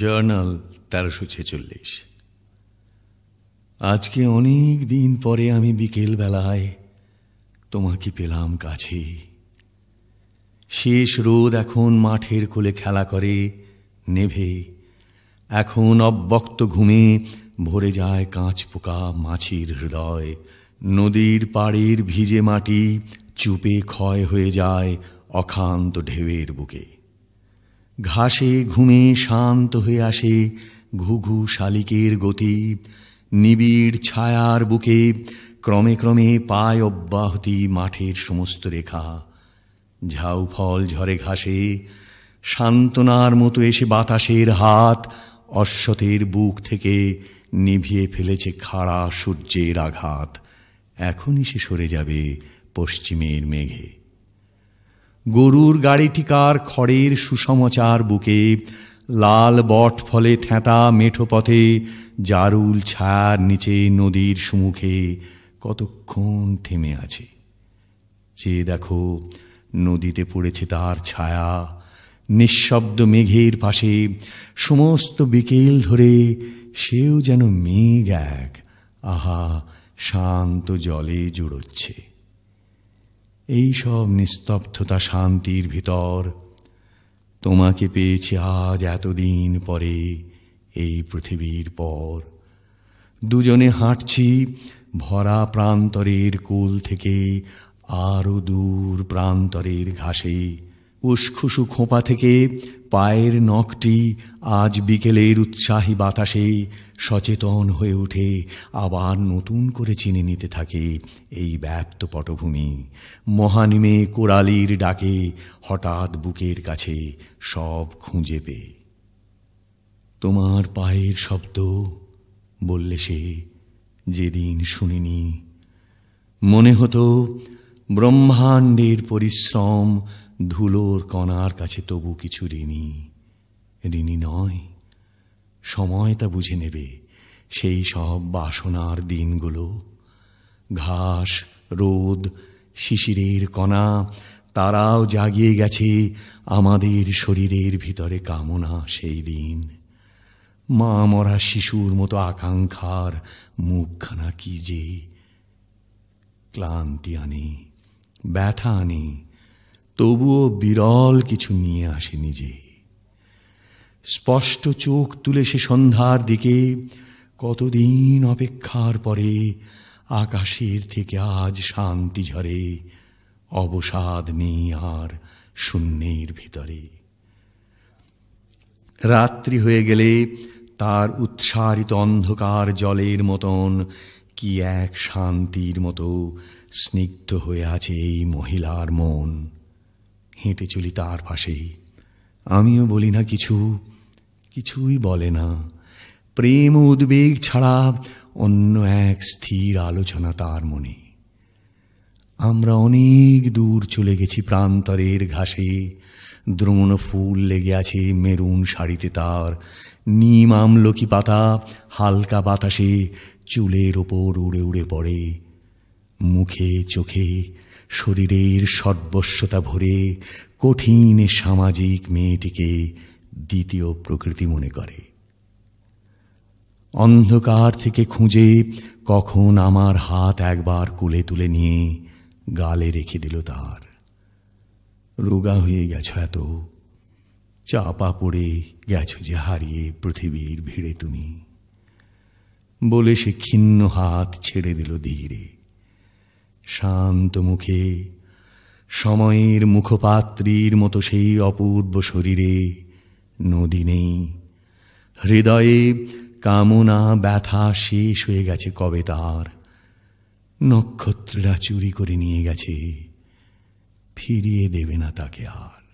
journal তেরোশো ছেচল্লিশ আজকে অনেক দিন পরে আমি বিকেল বেলায় তোমাকে পেলাম কাছে শেষ রোদ এখন মাঠের কোলে খেলা করে নেভে এখন অব্যক্ত ঘুমে ভরে যায় কাঁচ পোকা মাছির হৃদয় নদীর পাড়ের ভিজে মাটি চুপে ক্ষয় হয়ে যায় অখান্ত ঢেউয়ের বুকে ঘাসে ঘুমে শান্ত হয়ে আসে ঘুঘু শালিকের গতি নিবিড় ছায়ার বুকে ক্রমে ক্রমে পায় অব্যাহতি মাঠের সমস্ত রেখা ঝাউ ফল ঝরে ঘাসে সান্ত্বনার মতো এসে বাতাসের হাত অশ্বতের বুক থেকে নিভিয়ে ফেলেছে খাড়া সূর্যের আঘাত এখনই সে সরে যাবে পশ্চিমের মেঘে গরুর গাড়িটিকার খড়ের সুসমাচার বুকে লাল বট ফলে থ্যাঁতা মেঠো পথে জারুল ছায়ার নিচে নদীর সুমুখে কতক্ষণ থেমে আছে যে দেখো নদীতে পড়েছে তার ছায়া নিঃশব্দ মেঘের পাশে সমস্ত বিকেল ধরে সেও যেন মেঘ এক আহা শান্ত জলে জুড়োচ্ছে এই সব নিস্তব্ধতা শান্তির ভিতর তোমাকে পেয়েছি আজ এতদিন পরে এই পৃথিবীর পর দুজনে হাঁটছি ভরা প্রান্তরের কোল থেকে আরও দূর প্রান্তরের ঘাসে উসখুসু খোঁপা থেকে পায়ের নখটি আজ বিকেলের উৎসাহী বাতাসে সচেতন হয়ে উঠে আবার নতুন করে চিনে নিতে থাকে এই ব্যপ্ত পটভূমি মহানিমে কোরালির ডাকে হঠাৎ বুকের কাছে সব খুঁজে পেয়ে তোমার পায়ের শব্দ বললে সে যেদিন শুনিনি মনে হতো ব্রহ্মাণ্ডের পরিশ্রম ধুলোর কণার কাছে তবু কিছু ঋণী ঋণী নয় সময় তা বুঝে নেবে সেই সব বাসনার দিনগুলো ঘাস রোদ শিশিরের কণা তারাও জাগিয়ে গেছে আমাদের শরীরের ভিতরে কামনা সেই দিন মা মরা শিশুর মতো আকাঙ্ক্ষার মুখখানা কি যে ক্লান্তি আনে ব্যথা আনে তবুও বিরল কিছু নিয়ে আসে নিজে স্পষ্ট চোখ তুলে সে সন্ধ্যার দিকে কতদিন অপেক্ষার পরে আকাশের থেকে আজ শান্তি ঝরে অবসাদ নেই আর শূন্যের ভিতরে রাত্রি হয়ে গেলে তার উৎসারিত অন্ধকার জলের মতন কি এক শান্তির মতো স্নিগ্ধ হয়ে আছে এই মহিলার মন হেঁটে চলি তার পাশেই আমিও বলি না কিছু কিছুই বলে না প্রেম উদ্বেগ ছাড়া অন্য এক স্থির আলোচনা তার মনে আমরা অনেক দূর চলে গেছি প্রান্তরের ঘাসে দ্রোণ ফুল লেগে আছে মেরুন শাড়িতে তার নিম আমলকি পাতা হালকা বাতাসে চুলের ওপর উড়ে উড়ে পড়ে মুখে চোখে শরীরের সর্বস্বতা ভরে কঠিন সামাজিক মেয়েটিকে দ্বিতীয় প্রকৃতি মনে করে অন্ধকার থেকে খুঁজে কখন আমার হাত একবার কুলে তুলে নিয়ে গালে রেখে দিল তার রোগা হয়ে গেছ এত চাপা পড়ে গেছ যে হারিয়ে পৃথিবীর ভিড়ে তুমি বলে সে ক্ষিন্ন হাত ছেড়ে দিল ধীরে শান্ত মুখে সময়ের মুখপাত্রীর মতো সেই অপূর্ব শরীরে নদী নেই হৃদয়ে কামনা ব্যথা শেষ হয়ে গেছে কবে তার নক্ষত্ররা চুরি করে নিয়ে গেছে ফিরিয়ে দেবে না তাকে আর